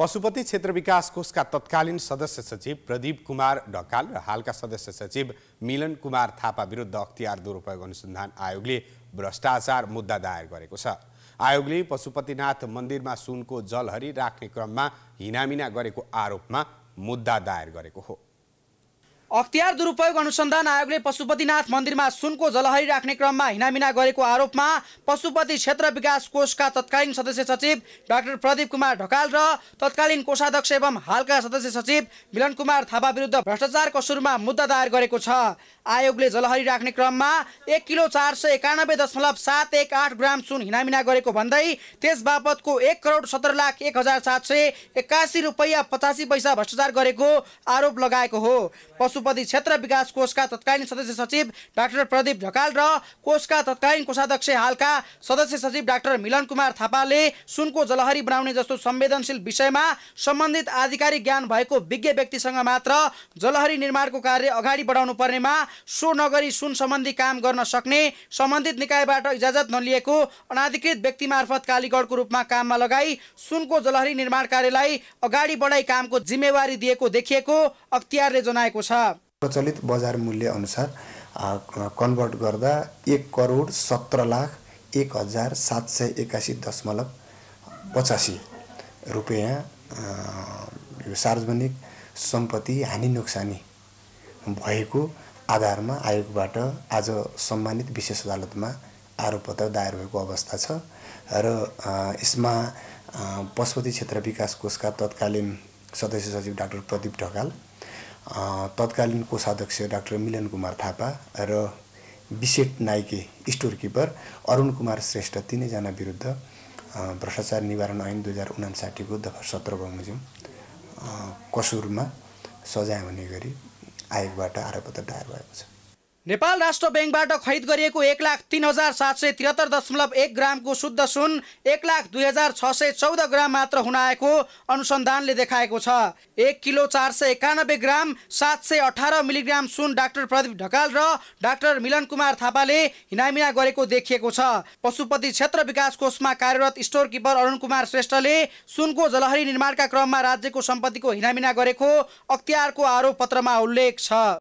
पशुपति क्षेत्र विकास कोषका तत्कालीन सदस्य सचिव प्रदीप कुमार ढकाल र हालका सदस्य सचिव मिलन कुमार थापा विरुद्ध अख्तियार दुरुपयोग अनुसन्धान आयोगले भ्रष्टाचार मुद्दा दायर गरेको छ आयोगले पशुपतिनाथ मन्दिरमा सुनको जलहरी राख्ने क्रममा हिनामिना गरेको आरोपमा मुद्दा दायर गरेको हो अख्तियार दुरुपयोग अनुसन्धान आयोगले पशुपतिनाथ मन्दिरमा सुनको जलहरी राख्ने क्रममा हिनामिना गरेको आरोपमा पशुपति क्षेत्र विकास कोषका तत्कालीन सदस्य सचिव डाक्टर प्रदीप कुमार ढकाल र तत्कालीन कोषाध्यक्ष एवं हालका सदस्य सचिव मिलन कुमार थापा विरुद्ध भ्रष्टाचारको सुरुमा मुद्दा दायर गरेको छ आयोगले जलहरी राख्ने क्रममा एक किलो चार सय एकानब्बे दशमलव सात एक आठ ग्राम सुन हिनामिना गरेको भन्दै त्यस बापतको एक करोड सत्र लाख एक हजार सात सय एक्कासी रुपियाँ पचासी पैसा भ्रष्टाचार गरेको आरोप लगाएको हो पशु पशुपति क्षेत्र विकास कोषका तत्कालीन सदस्य सचिव डाक्टर प्रदीप ढकाल र कोषका तत्कालीन कोषाध्यक्ष हालका सदस्य सचिव डाक्टर मिलन कुमार थापाले सुनको जलहरी बनाउने जस्तो संवेदनशील विषयमा सम्बन्धित आधिकारिक ज्ञान भएको विज्ञ व्यक्तिसँग मात्र जलहरी निर्माणको कार्य अगाडि बढाउनु पर्नेमा सो नगरी सुन सम्बन्धी काम गर्न सक्ने सम्बन्धित निकायबाट इजाजत नलिएको अनाधिकृत व्यक्ति मार्फत कालीगढको रूपमा काममा लगाई सुनको जलहरी निर्माण कार्यलाई अगाडि बढाई कामको जिम्मेवारी दिएको देखिएको अख्तियारले जनाएको छ प्रचलित बजार मूल्य अनुसार कन्भर्ट गर्दा एक करोड सत्र लाख एक हजार सात सय एक्कासी दशमलव पचासी रुपियाँ यो सार्वजनिक सम्पत्ति हानि नोक्सानी भएको आधारमा आयोगबाट आज सम्मानित विशेष अदालतमा आरोप पत्र दायर भएको अवस्था छ र यसमा पशुपति क्षेत्र विकास कोषका तत्कालीन सदस्य सचिव डाक्टर प्रदीप ढकाल तत्कालीन कोषाध्यक्ष डाक्टर मिलन कुमार थापा र बिसेट नाइके स्टोर किपर अरुण कुमार श्रेष्ठ तिनैजना विरुद्ध भ्रष्टाचार निवारण ऐन दुई हजार उनासाठीको दफा सत्र बमोजिम कसुरमा सजाय हुने गरी आयोगबाट आरोपत्र दायर भएको छ नेपाल राष्ट्र ब्याङ्कबाट खरिद गरिएको एक लाख तिन हजार सात सय त्रिहत्तर दशमलव एक ग्रामको शुद्ध सुन एक लाख दुई हजार छ सय चौध ग्राम मात्र हुन आएको अनुसन्धानले देखाएको छ एक किलो चार सय एकानब्बे ग्राम सात सय अठार मिलिग्राम सुन डाक्टर प्रदीप ढकाल र डाक्टर मिलन कुमार थापाले हिनामिना गरेको देखिएको छ पशुपति क्षेत्र विकास कोषमा कार्यरत स्टोर किपर अरुण कुमार श्रेष्ठले सुनको जलहरी निर्माणका क्रममा राज्यको सम्पत्तिको हिनामिना गरेको अख्तियारको आरोप पत्रमा उल्लेख छ